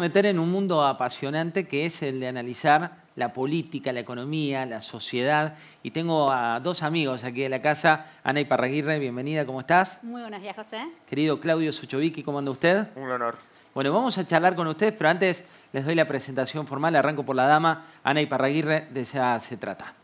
meter en un mundo apasionante que es el de analizar la política, la economía, la sociedad. Y tengo a dos amigos aquí de la casa. Ana y Iparraguirre, bienvenida, ¿cómo estás? Muy buenas días, José. Querido Claudio Suchovicki, ¿cómo anda usted? Un honor. Bueno, vamos a charlar con ustedes, pero antes les doy la presentación formal. Arranco por la dama, Ana Iparraguirre, de esa se trata.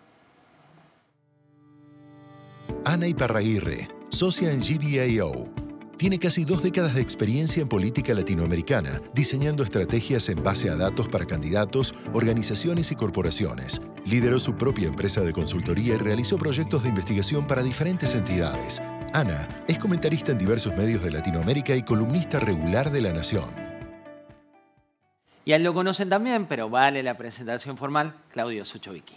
Ana y Iparraguirre, socia en GBAO tiene casi dos décadas de experiencia en política latinoamericana, diseñando estrategias en base a datos para candidatos, organizaciones y corporaciones. Lideró su propia empresa de consultoría y realizó proyectos de investigación para diferentes entidades. Ana es comentarista en diversos medios de Latinoamérica y columnista regular de La Nación. Ya lo conocen también, pero vale la presentación formal, Claudio Suchovicki.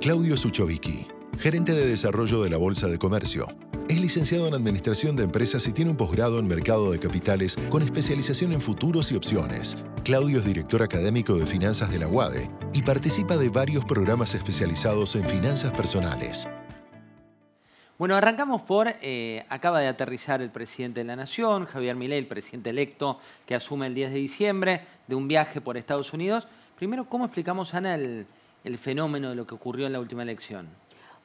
Claudio Suchovicki gerente de desarrollo de la Bolsa de Comercio. Es licenciado en Administración de Empresas y tiene un posgrado en Mercado de Capitales con especialización en futuros y opciones. Claudio es director académico de Finanzas de la UADE y participa de varios programas especializados en finanzas personales. Bueno, arrancamos por, eh, acaba de aterrizar el presidente de la Nación, Javier Milei, el presidente electo que asume el 10 de diciembre, de un viaje por Estados Unidos. Primero, ¿cómo explicamos, Ana, el fenómeno de lo que ocurrió en la última elección?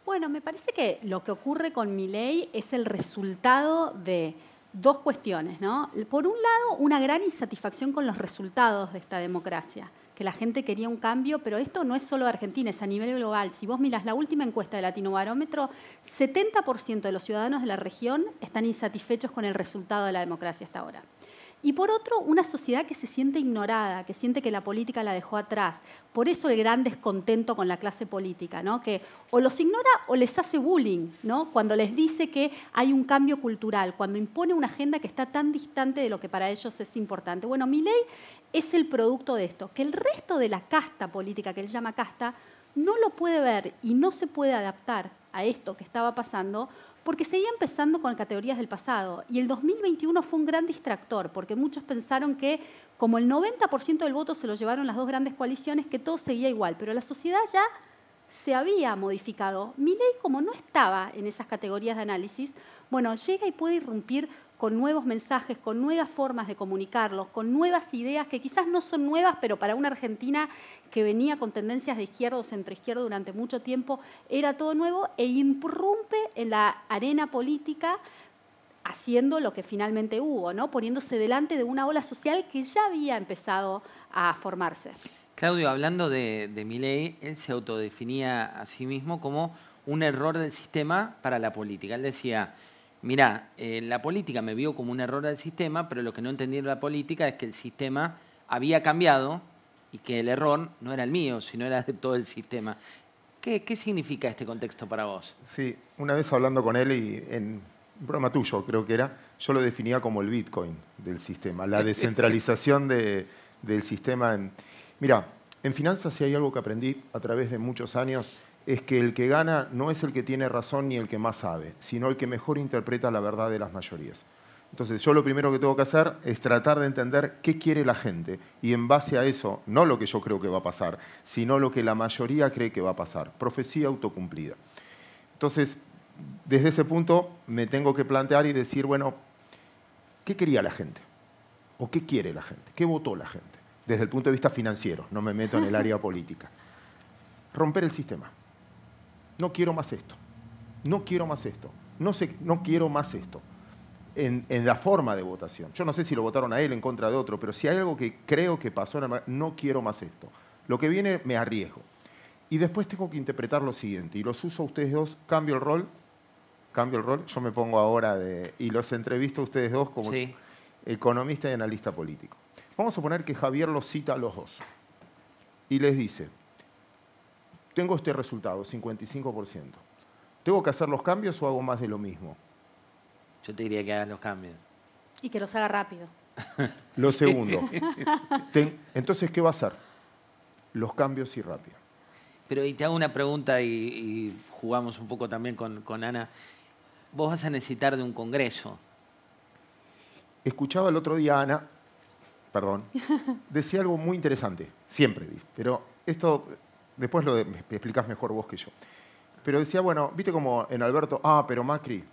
Bueno, me parece que lo que ocurre con mi ley es el resultado de dos cuestiones, ¿no? Por un lado, una gran insatisfacción con los resultados de esta democracia, que la gente quería un cambio, pero esto no es solo de Argentina, es a nivel global. Si vos miras la última encuesta de Latino Barómetro, 70% de los ciudadanos de la región están insatisfechos con el resultado de la democracia hasta ahora y por otro una sociedad que se siente ignorada, que siente que la política la dejó atrás. Por eso el gran descontento con la clase política, ¿no? que o los ignora o les hace bullying, ¿no? cuando les dice que hay un cambio cultural, cuando impone una agenda que está tan distante de lo que para ellos es importante. Bueno, mi ley es el producto de esto, que el resto de la casta política, que él llama casta, no lo puede ver y no se puede adaptar a esto que estaba pasando, porque seguía empezando con categorías del pasado. Y el 2021 fue un gran distractor, porque muchos pensaron que como el 90% del voto se lo llevaron las dos grandes coaliciones, que todo seguía igual, pero la sociedad ya se había modificado. Mi ley, como no estaba en esas categorías de análisis, bueno, llega y puede irrumpir con nuevos mensajes, con nuevas formas de comunicarlos, con nuevas ideas que quizás no son nuevas, pero para una Argentina que venía con tendencias de izquierdo entre centroizquierda durante mucho tiempo, era todo nuevo e irrumpe en la arena política haciendo lo que finalmente hubo, ¿no? poniéndose delante de una ola social que ya había empezado a formarse. Claudio, hablando de, de ley, él se autodefinía a sí mismo como un error del sistema para la política. Él decía, mirá, eh, la política me vio como un error del sistema, pero lo que no entendí la política es que el sistema había cambiado y que el error no era el mío, sino era de todo el sistema. ¿Qué, significa este contexto para vos? Sí, una vez hablando con él y en un programa tuyo creo que era, yo lo definía como el Bitcoin del sistema, la descentralización del sistema. En... Mira, en finanzas si hay algo que aprendí a través de muchos años es que el que gana no es el que tiene razón ni el que más sabe, sino el que mejor interpreta la verdad de las mayorías. Entonces yo lo primero que tengo que hacer es tratar de entender qué quiere la gente y en base a eso, no lo que yo creo que va a pasar, sino lo que la mayoría cree que va a pasar, profecía autocumplida. Entonces, desde ese punto me tengo que plantear y decir, bueno, ¿qué quería la gente? ¿O qué quiere la gente? ¿Qué votó la gente? Desde el punto de vista financiero, no me meto en el área política. Romper el sistema. No quiero más esto. No quiero más esto. No, no quiero más esto en, la forma de votación. Yo no sé si lo votaron a él en contra de otro, pero si hay algo que creo que pasó, no quiero más esto. Lo que viene me arriesgo. Y después tengo que interpretar lo siguiente, y los uso a ustedes dos, cambio el rol, cambio el rol, yo me pongo ahora de, y los entrevisto a ustedes dos como economista y analista político. Vamos a suponer que Javier los cita a los dos y les dice, tengo este resultado, 55%, ¿tengo que hacer los cambios o hago más de lo mismo? yo te diría que hagas los cambios. Y que los haga rápido. Lo segundo. entonces, ¿qué va a hacer? Los cambios y rápido. Pero te hago una pregunta y, jugamos un poco también con, Ana. Vos vas a necesitar de un congreso. Escuchaba el otro día Ana, perdón, decía algo muy interesante, siempre, pero esto después lo explicás mejor vos que yo. Pero decía, bueno, viste como en Alberto, ah, pero Macri,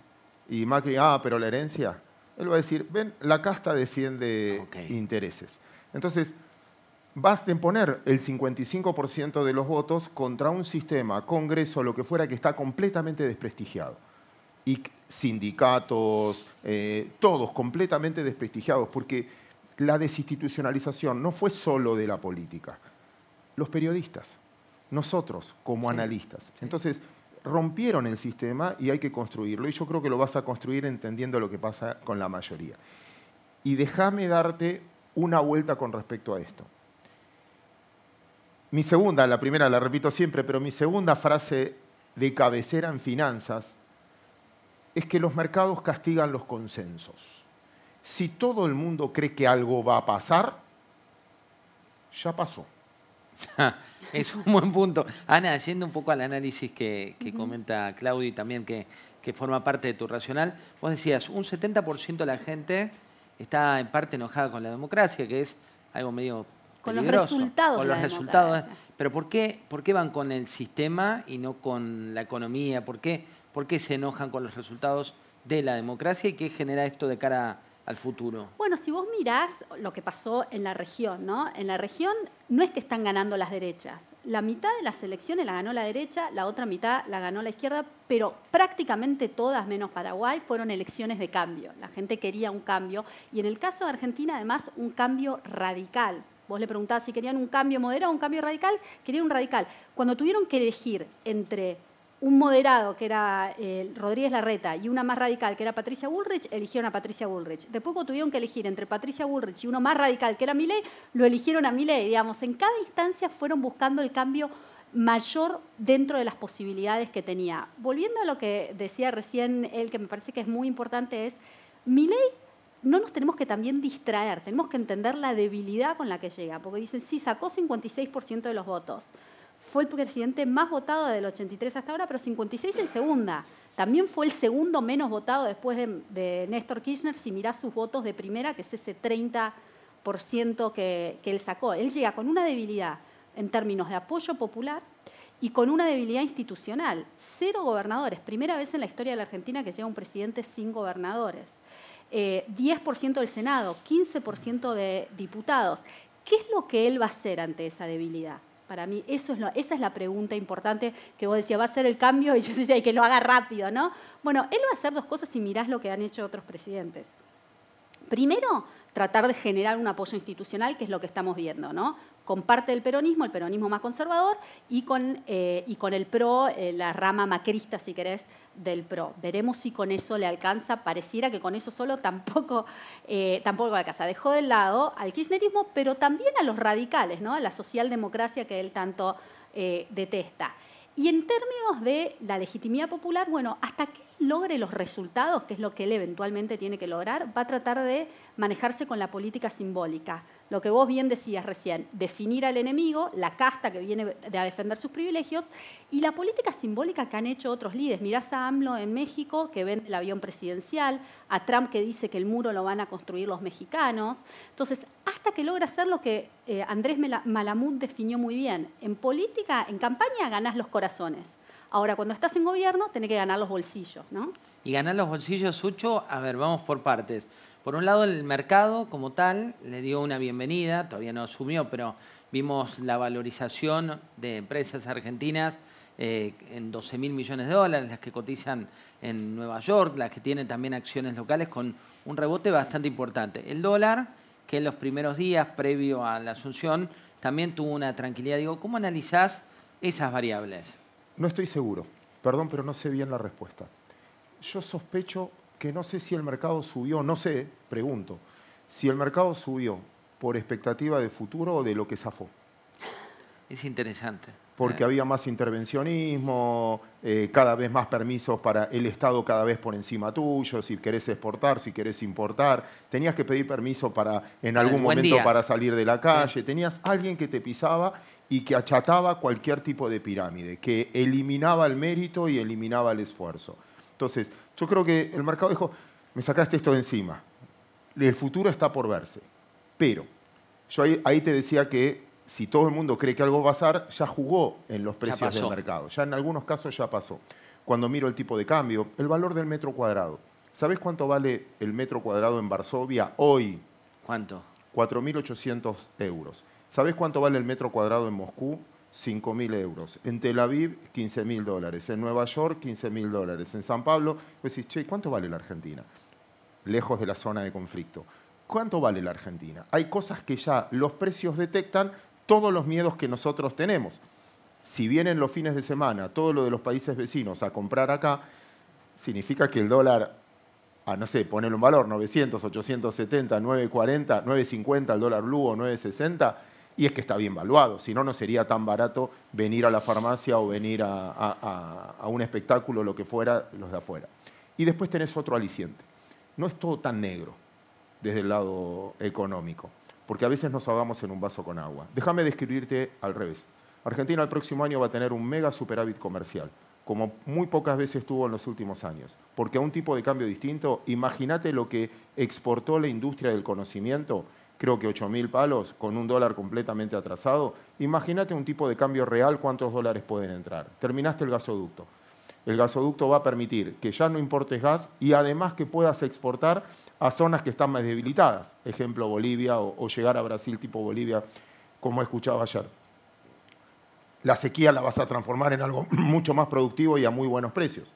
y Macri, ah, pero la herencia. Él va a decir, ven, la casta defiende intereses. Entonces, basta en poner el 55% de los votos contra un sistema, Congreso, lo que fuera, que está completamente desprestigiado. Y sindicatos, eh, todos completamente desprestigiados, porque la desinstitucionalización no fue solo de la política, los periodistas, nosotros como analistas. Entonces, rompieron el sistema y hay que construirlo. Y yo creo que lo vas a construir entendiendo lo que pasa con la mayoría. Y déjame darte una vuelta con respecto a esto. Mi segunda, la primera la repito siempre, pero mi segunda frase de cabecera en finanzas es que los mercados castigan los consensos. Si todo el mundo cree que algo va a pasar, ya pasó. es un buen punto. Ana, yendo un poco al análisis que, comenta Claudio y también que, que, forma parte de tu racional, vos decías, un 70% de la gente está en parte enojada con la democracia, que es algo medio... Con los resultados. Con los resultados. Pero ¿por qué, ¿por qué van con el sistema y no con la economía? ¿Por qué, ¿Por qué se enojan con los resultados de la democracia y qué genera esto de cara a al futuro? Bueno, si vos mirás lo que pasó en la región, ¿no? En la región no es que están ganando las derechas. La mitad de las elecciones la ganó la derecha, la otra mitad la ganó la izquierda, pero prácticamente todas, menos Paraguay, fueron elecciones de cambio. La gente quería un cambio y en el caso de Argentina, además, un cambio radical. Vos le preguntabas si querían un cambio moderado, un cambio radical, querían un radical. Cuando tuvieron que elegir entre un moderado, que era eh, Rodríguez Larreta, y una más radical, que era Patricia Bullrich, eligieron a Patricia Bullrich. De poco tuvieron que elegir entre Patricia Bullrich y uno más radical, que era Milei, lo eligieron a Milei. Digamos, en cada instancia fueron buscando el cambio mayor dentro de las posibilidades que tenía. Volviendo a lo que decía recién él, que me parece que es muy importante, es Milei no nos tenemos que también distraer, tenemos que entender la debilidad con la que llega, porque dicen, sí, sacó 56% de los votos fue el presidente más votado del 83 hasta ahora, pero 56 en segunda. También fue el segundo menos votado después de, Néstor Kirchner, si mirás sus votos de primera, que es ese 30% que, él sacó. Él llega con una debilidad en términos de apoyo popular y con una debilidad institucional. Cero gobernadores, primera vez en la historia de la Argentina que llega un presidente sin gobernadores. 10% eh, del Senado, 15% de diputados. ¿Qué es lo que él va a hacer ante esa debilidad? Para mí esa es la pregunta importante que vos decías, va a ser el cambio y yo decía, hay que lo haga rápido, ¿no? Bueno, él va a hacer dos cosas y mirás lo que han hecho otros presidentes. Primero, tratar de generar un apoyo institucional, que es lo que estamos viendo, ¿no? Con parte del peronismo, el peronismo más conservador, y con, eh, el PRO, eh, la rama macrista, si querés, del PRO. Veremos si con eso le alcanza. Pareciera que con eso solo eh, tampoco, alcanza. Dejó de lado al kirchnerismo, pero también a los radicales, ¿no? a la socialdemocracia que él tanto eh, detesta. Y en términos de la legitimidad popular, bueno, hasta que logre los resultados, que es lo que él eventualmente tiene que lograr, va a tratar de manejarse con la política simbólica lo que vos bien decías recién, definir al enemigo, la casta que viene a defender sus privilegios y la política simbólica que han hecho otros líderes. Mirás a AMLO en México, que ven el avión presidencial, a Trump que dice que el muro lo van a construir los mexicanos. Entonces, hasta que logra hacer lo que eh, Andrés Malamud definió muy bien, en política, en campaña, ganás los corazones. Ahora, cuando estás en gobierno, tenés que ganar los bolsillos, ¿no? Y ganar los bolsillos, Sucho, a ver, vamos por partes. Por un lado, el mercado como tal le dio una bienvenida, todavía no asumió, pero vimos la valorización de empresas argentinas eh, en 12 mil millones de dólares, las que cotizan en Nueva York, las que tienen también acciones locales con un rebote bastante importante. El dólar, que en los primeros días previo a la asunción también tuvo una tranquilidad. Digo, ¿cómo analizás esas variables? No estoy seguro. Perdón, pero no sé bien la respuesta. Yo sospecho que no sé si el mercado subió, no sé, pregunto, si el mercado subió por expectativa de futuro o de lo que zafó. Es interesante. Porque eh. había más intervencionismo, eh, cada vez más permisos para el Estado cada vez por encima tuyo, si querés exportar, si querés importar, tenías que pedir permiso para en algún momento para salir de la calle, tenías alguien que te pisaba y que achataba cualquier tipo de pirámide, que eliminaba el mérito y eliminaba el esfuerzo. Entonces, yo creo que el mercado dijo, me sacaste esto de encima. El futuro está por verse. Pero yo ahí, te decía que si todo el mundo cree que algo va a pasar, ya jugó en los precios del mercado. Ya en algunos casos ya pasó. Cuando miro el tipo de cambio, el valor del metro cuadrado. ¿Sabes cuánto vale el metro cuadrado en Varsovia hoy? ¿Cuánto? 4.800 euros. ¿Sabes cuánto vale el metro cuadrado en Moscú? 5.000 euros. En Tel Aviv, 15.000 dólares. En Nueva York, 15.000 dólares. En San Pablo, pues decís, che, ¿cuánto vale la Argentina? Lejos de la zona de conflicto. ¿Cuánto vale la Argentina? Hay cosas que ya los precios detectan todos los miedos que nosotros tenemos. Si vienen los fines de semana todo lo de los países vecinos a comprar acá, significa que el dólar, a no sé, ponerle un valor, 900, 870, 940, 950, el dólar blue o 960, y es que está bien valuado, si no, no sería tan barato venir a la farmacia o venir a, un espectáculo, lo que fuera, los de afuera. Y después tenés otro aliciente. No es todo tan negro desde el lado económico, porque a veces nos ahogamos en un vaso con agua. Déjame describirte al revés. Argentina el próximo año va a tener un mega superávit comercial, como muy pocas veces tuvo en los últimos años, porque a un tipo de cambio distinto, imagínate lo que exportó la industria del conocimiento creo que 8.000 palos, con un dólar completamente atrasado, imagínate un tipo de cambio real, cuántos dólares pueden entrar. Terminaste el gasoducto. El gasoducto va a permitir que ya no importes gas y además que puedas exportar a zonas que están más debilitadas, ejemplo Bolivia o, llegar a Brasil tipo Bolivia, como he escuchado ayer. La sequía la vas a transformar en algo mucho más productivo y a muy buenos precios.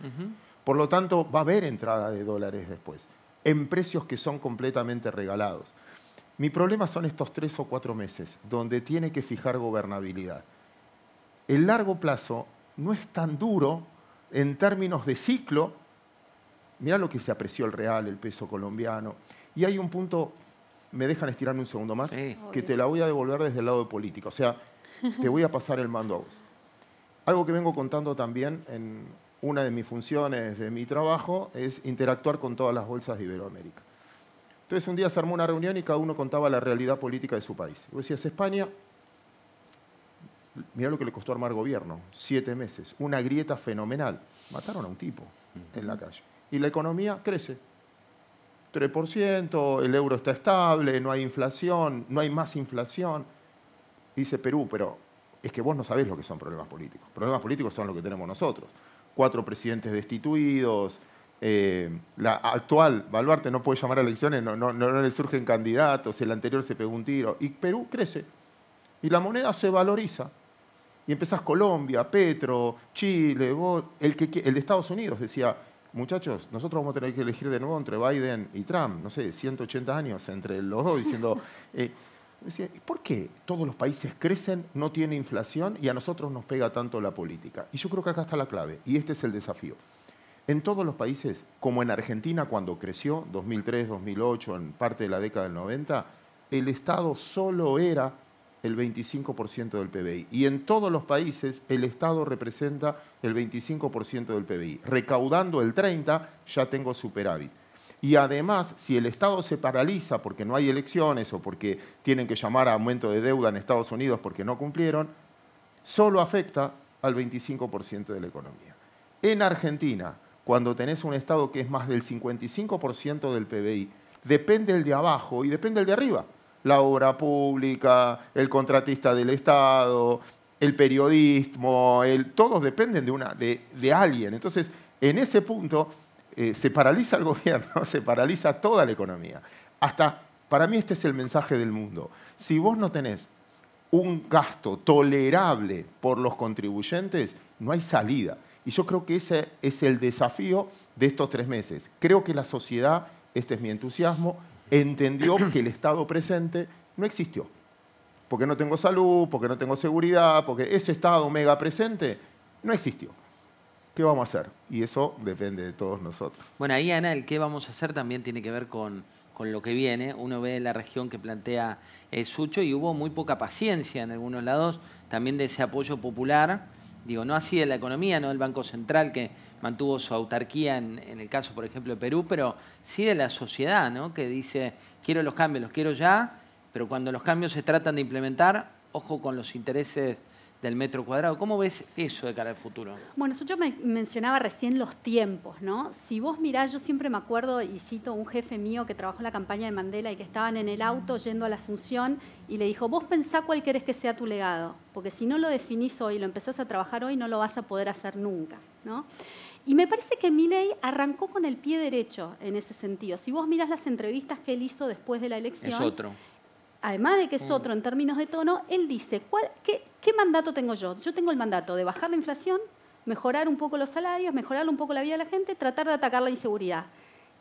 Por lo tanto, va a haber entrada de dólares después, en precios que son completamente regalados. Mi problema son estos tres o cuatro meses, donde tiene que fijar gobernabilidad. El largo plazo no es tan duro en términos de ciclo. Mirá lo que se apreció el real, el peso colombiano. Y hay un punto, me dejan estirarme un segundo más, que te la voy a devolver desde el lado de política. O sea, te voy a pasar el mando a vos. Algo que vengo contando también en una de mis funciones de mi trabajo es interactuar con todas las bolsas de Iberoamérica. Entonces un día se armó una reunión y cada uno contaba la realidad política de su país. Vos decías, España, mira lo que le costó armar gobierno, siete meses, una grieta fenomenal. Mataron a un tipo en la calle. Y la economía crece. 3%, el euro está estable, no hay inflación, no hay más inflación. Dice Perú, pero es que vos no sabés lo que son problemas políticos. Problemas políticos son lo que tenemos nosotros. Cuatro presidentes destituidos, eh, la actual Baluarte no puede llamar a elecciones, no, le surgen candidatos, el anterior se pegó un tiro. Y Perú crece. Y la moneda se valoriza. Y empezás Colombia, Petro, Chile, el, de Estados Unidos decía, muchachos, nosotros vamos a tener que elegir de nuevo entre Biden y Trump, no sé, 180 años entre los dos, diciendo, eh, ¿por qué todos los países crecen, no tiene inflación y a nosotros nos pega tanto la política? Y yo creo que acá está la clave, y este es el desafío. En todos los países, como en Argentina cuando creció, 2003, 2008, en parte de la década del 90, el Estado solo era el 25% del PBI. Y en todos los países el Estado representa el 25% del PBI. Recaudando el 30% ya tengo superávit. Y además, si el Estado se paraliza porque no hay elecciones o porque tienen que llamar a aumento de deuda en Estados Unidos porque no cumplieron, solo afecta al 25% de la economía. En Argentina, cuando tenés un Estado que es más del 55% del PBI, depende el de abajo y depende el de arriba. La obra pública, el contratista del Estado, el periodismo, todos dependen de, alguien. Entonces, en ese punto eh, se paraliza el gobierno, se paraliza toda la economía. Hasta, para mí este es el mensaje del mundo. Si vos no tenés un gasto tolerable por los contribuyentes, no hay salida. Y yo creo que ese es el desafío de estos tres meses. Creo que la sociedad, este es mi entusiasmo, entendió que el Estado presente no existió. Porque no tengo salud, porque no tengo seguridad, porque ese Estado mega presente no existió. ¿Qué vamos a hacer? Y eso depende de todos nosotros. Bueno, ahí Ana, el qué vamos a hacer también tiene que ver con, lo que viene. Uno ve la región que plantea eh, Sucho y hubo muy poca paciencia en algunos lados, también de ese apoyo popular Digo, no así de la economía, no del Banco Central que mantuvo su autarquía en, el caso, por ejemplo, de Perú, pero sí de la sociedad, ¿no? Que dice, quiero los cambios, los quiero ya, pero cuando los cambios se tratan de implementar, ojo con los intereses del metro cuadrado. ¿Cómo ves eso de cara al futuro? Bueno, eso yo me mencionaba recién los tiempos, ¿no? Si vos mirás, yo siempre me acuerdo y cito un jefe mío que trabajó en la campaña de Mandela y que estaban en el auto yendo a la Asunción y le dijo, vos pensá cuál querés que sea tu legado, porque si no lo definís hoy, lo empezás a trabajar hoy, no lo vas a poder hacer nunca, ¿no? Y me parece que Miley arrancó con el pie derecho en ese sentido. Si vos mirás las entrevistas que él hizo después de la elección, además de que es mm. otro en términos de tono, él dice, qué, mandato tengo yo? Yo tengo el mandato de bajar la inflación, mejorar un poco los salarios, mejorar un poco la vida de la gente, tratar de atacar la inseguridad.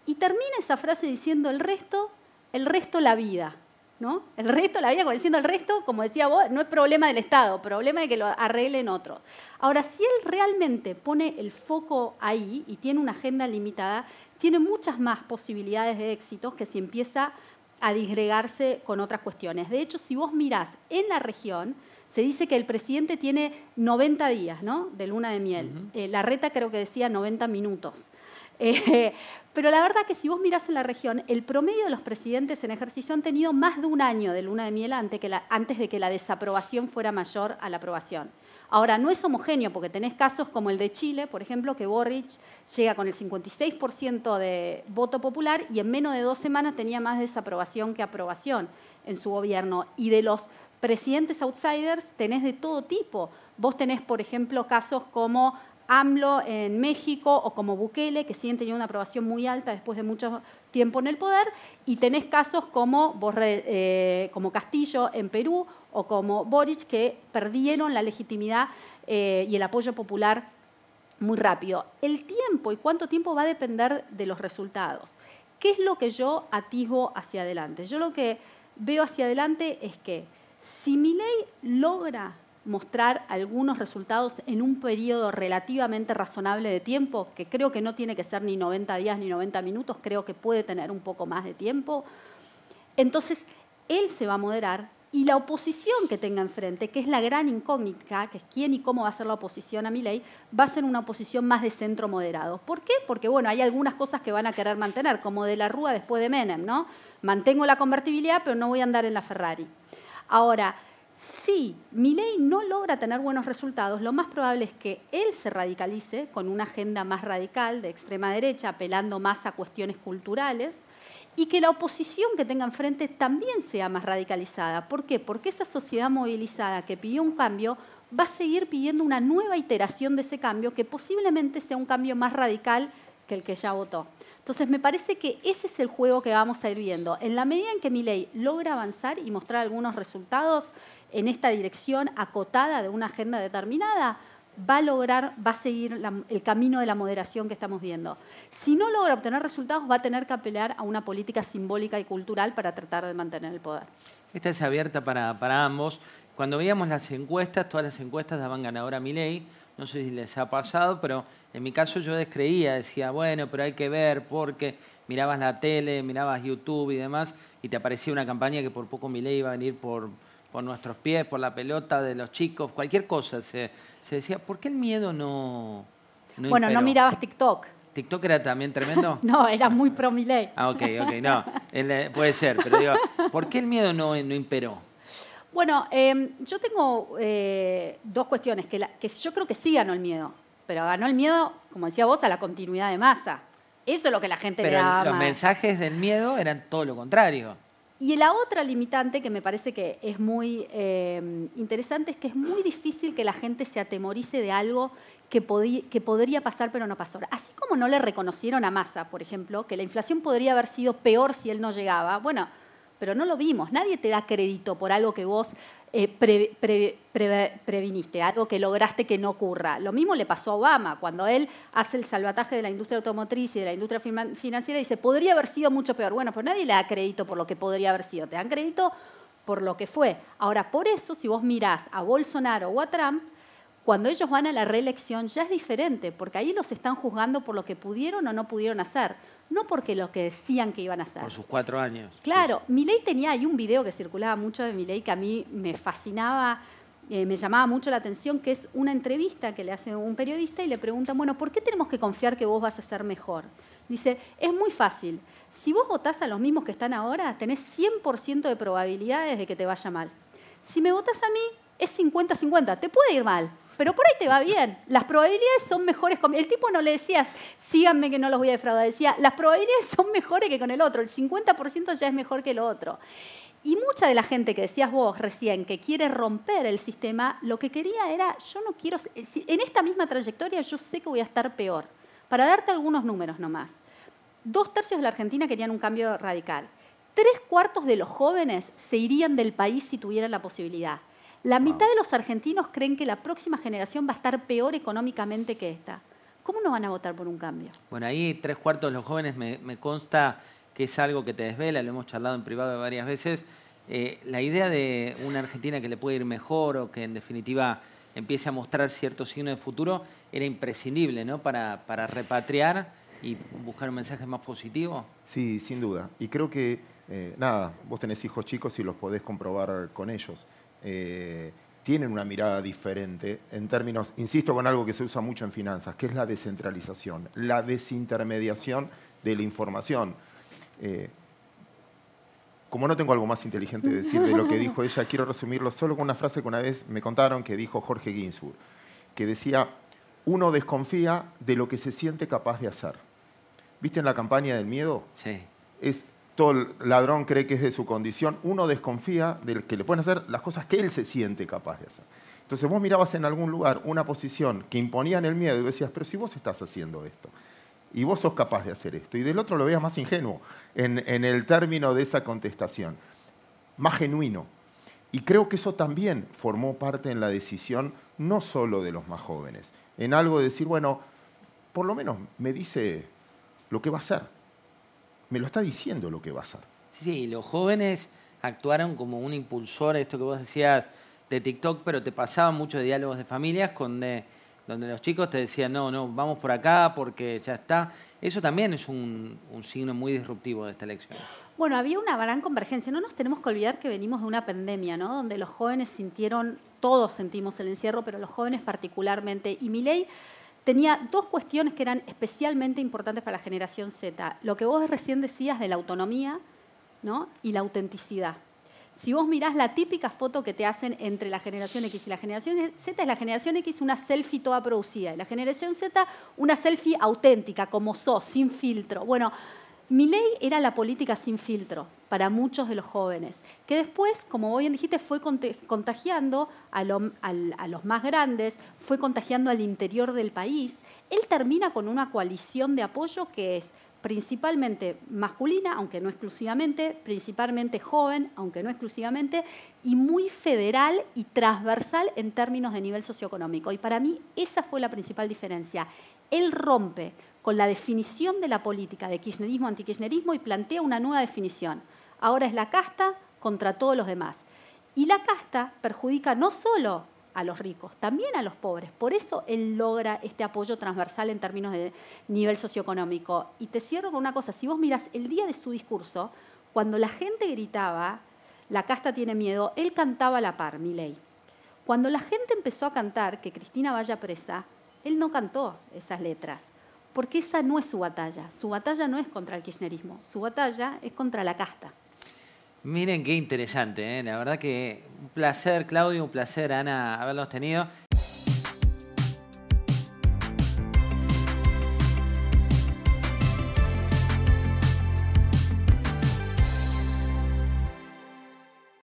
Y termina esa frase diciendo el resto, el resto la vida. ¿no? El resto la vida, como diciendo el resto, como decía vos, no es problema del Estado, problema de que lo arreglen otros. Ahora, si él realmente pone el foco ahí y tiene una agenda limitada, tiene muchas más posibilidades de éxito que si empieza a disgregarse con otras cuestiones. De hecho, si vos mirás en la región, se dice que el presidente tiene 90 días de luna de miel. Eh, la reta creo que decía 90 minutos. Eh, pero la verdad que si vos mirás en la región, el promedio de los presidentes en ejercicio han tenido más de un año de luna de miel antes de que la desaprobación fuera mayor a la aprobación. Ahora, no es homogéneo porque tenés casos como el de Chile, por ejemplo, que Boric llega con el 56% de voto popular y en menos de dos semanas tenía más desaprobación que aprobación en su gobierno. Y de los presidentes outsiders tenés de todo tipo. Vos tenés, por ejemplo, casos como AMLO en México o como Bukele, que siguen teniendo una aprobación muy alta después de mucho tiempo en el poder, y tenés casos como, eh, como Castillo en Perú o como Boric, que perdieron la legitimidad eh, y el apoyo popular muy rápido. El tiempo y cuánto tiempo va a depender de los resultados. ¿Qué es lo que yo atisbo hacia adelante? Yo lo que veo hacia adelante es que si mi ley logra mostrar algunos resultados en un periodo relativamente razonable de tiempo, que creo que no tiene que ser ni 90 días ni 90 minutos, creo que puede tener un poco más de tiempo. Entonces, él se va a moderar y la oposición que tenga enfrente, que es la gran incógnita, que es quién y cómo va a ser la oposición a mi ley, va a ser una oposición más de centro moderado. ¿Por qué? Porque bueno, hay algunas cosas que van a querer mantener, como de la Rúa después de Menem, ¿no? Mantengo la convertibilidad, pero no voy a andar en la Ferrari. Ahora, si Milei no logra tener buenos resultados, lo más probable es que él se radicalice con una agenda más radical de extrema derecha, apelando más a cuestiones culturales, y que la oposición que tenga enfrente también sea más radicalizada. ¿Por qué? Porque esa sociedad movilizada que pidió un cambio va a seguir pidiendo una nueva iteración de ese cambio que posiblemente sea un cambio más radical que el que ya votó. Entonces me parece que ese es el juego que vamos a ir viendo. En la medida en que mi ley logra avanzar y mostrar algunos resultados, en esta dirección acotada de una agenda determinada, va a lograr, va a seguir el camino de la moderación que estamos viendo. Si no logra obtener resultados, va a tener que apelar a una política simbólica y cultural para tratar de mantener el poder. Esta es abierta para, ambos. Cuando veíamos las encuestas, todas las encuestas daban ganadora a Milei. No sé si les ha pasado, pero en mi caso yo descreía, decía, bueno, pero hay que ver porque mirabas la tele, mirabas YouTube y demás, y te aparecía una campaña que por poco Milei iba a venir por, por nuestros pies, por la pelota de los chicos, cualquier cosa. Se, decía, ¿por qué el miedo no... no bueno, no mirabas TikTok. ¿TikTok era también tremendo? no, era muy promilé. Ah, ok, ok, no, puede ser, pero digo, ¿por qué el miedo no, no imperó? Bueno, em, yo tengo eh, dos cuestiones, que, que yo creo que sí ganó el miedo, pero ganó el miedo, como decía vos, a la continuidad de masa. Eso es lo que la gente pero Los mensajes del miedo eran todo lo contrario. Y la otra limitante que me parece que es muy em, interesante es que es muy difícil que la gente se atemorice de algo que, que, podría pasar pero no pasó. Así como no le reconocieron a Massa, por ejemplo, que la inflación podría haber sido peor si él no llegaba, bueno, pero no lo vimos. Nadie te da crédito por algo que vos eh, previniste, algo que lograste que no ocurra. Lo mismo le pasó a Obama cuando él hace el salvataje de la industria automotriz y de la industria financiera y dice, podría haber sido mucho peor. Bueno, pues nadie le da crédito por lo que podría haber sido, te dan crédito por lo que fue. Ahora, por eso, si vos mirás a Bolsonaro o a Trump, cuando ellos van a la reelección ya es diferente, porque ahí los están juzgando por lo que pudieron o no pudieron hacer, no porque lo que decían que iban a hacer. Por sus cuatro años. Claro, Mi ley tenía, hay un video que circulaba mucho de mi ley que a mí me fascinaba, eh, me llamaba mucho la atención, que es una entrevista que le hace un periodista y le pregunta, bueno, ¿por qué tenemos que confiar que vos vas a ser mejor? Dice, es muy fácil, si vos votás a los mismos que están ahora, tenés 100% de probabilidades de que te vaya mal. Si me votás a mí, es 50-50, te puede ir mal, pero por ahí te va bien. Las probabilidades son mejores. Con... El tipo no le decías, síganme que no los voy a defraudar. Decía, las probabilidades son mejores que con el otro. El 50% ya es mejor que el otro. Y mucha de la gente que decías vos recién que quiere romper el sistema, lo que quería era, yo no quiero, en esta misma trayectoria yo sé que voy a estar peor. Para darte algunos números nomás, dos tercios de la Argentina querían un cambio radical. Tres cuartos de los jóvenes se irían del país si tuvieran la posibilidad. La mitad de los argentinos creen que la próxima generación va a estar peor económicamente que esta. ¿Cómo no van a votar por un cambio? Bueno, ahí tres cuartos de los jóvenes me, consta que es algo que te desvela, lo hemos charlado en privado varias veces. Eh, la idea de una Argentina que le puede ir mejor o que en definitiva empiece a mostrar cierto signo de futuro era imprescindible ¿no? para, repatriar y buscar un mensaje más positivo. Sí, sin duda. Y creo que, eh, nada, vos tenés hijos chicos y los podés comprobar con ellos. Eh, tienen una mirada diferente en términos, insisto con algo que se usa mucho en finanzas, que es la descentralización, la desintermediación de la información. Eh, como no tengo algo más inteligente de decir de lo que dijo ella, quiero resumirlo solo con una frase que una vez me contaron que dijo Jorge Ginsburg, que decía, uno desconfía de lo que se siente capaz de hacer. ¿Viste en la campaña del miedo? Sí. Es todo ladrón cree que es de su condición, uno desconfía del que le pueden hacer las cosas que él se siente capaz de hacer. Entonces vos mirabas en algún lugar una posición que imponían el miedo y decías, pero si vos estás haciendo esto, y vos sos capaz de hacer esto, y del otro lo veías más ingenuo en, en el término de esa contestación, más genuino. Y creo que eso también formó parte en la decisión no solo de los más jóvenes, en algo de decir, bueno, por lo menos me dice lo que va a hacer me lo está diciendo lo que va a ser. Sí, los jóvenes actuaron como un impulsor, esto que vos decías de TikTok, pero te pasaban muchos diálogos de familias donde, los chicos te decían, no, no, vamos por acá porque ya está. Eso también es un, un signo muy disruptivo de esta elección. Bueno, había una gran convergencia. No nos tenemos que olvidar que venimos de una pandemia, ¿no? Donde los jóvenes sintieron, todos sentimos el encierro, pero los jóvenes particularmente. Y mi ley tenía dos cuestiones que eran especialmente importantes para la generación Z. Lo que vos recién decías de la autonomía ¿no? y la autenticidad. Si vos mirás la típica foto que te hacen entre la generación X y la generación Z, es la generación X una selfie toda producida, y la generación Z una selfie auténtica, como sos, sin filtro. Bueno, mi ley era la política sin filtro para muchos de los jóvenes, que después, como vos bien dijiste, fue contagiando a, a, los más grandes, fue contagiando al interior del país. Él termina con una coalición de apoyo que es principalmente masculina, aunque no exclusivamente, principalmente joven, aunque no exclusivamente, y muy federal y transversal en términos de nivel socioeconómico. Y para mí esa fue la principal diferencia. Él rompe con la definición de la política de kirchnerismo, antikirchnerismo y plantea una nueva definición. Ahora es la casta contra todos los demás. Y la casta perjudica no solo a los ricos, también a los pobres. Por eso él logra este apoyo transversal en términos de nivel socioeconómico. Y te cierro con una cosa, si vos miras el día de su discurso, cuando la gente gritaba, la casta tiene miedo, él cantaba la par, mi ley. Cuando la gente empezó a cantar que Cristina vaya presa, él no cantó esas letras porque esa no es su batalla. Su batalla no es contra el kirchnerismo, su batalla es contra la casta. Miren qué interesante, ¿eh? la verdad que un placer Claudio, un placer Ana haberlos tenido.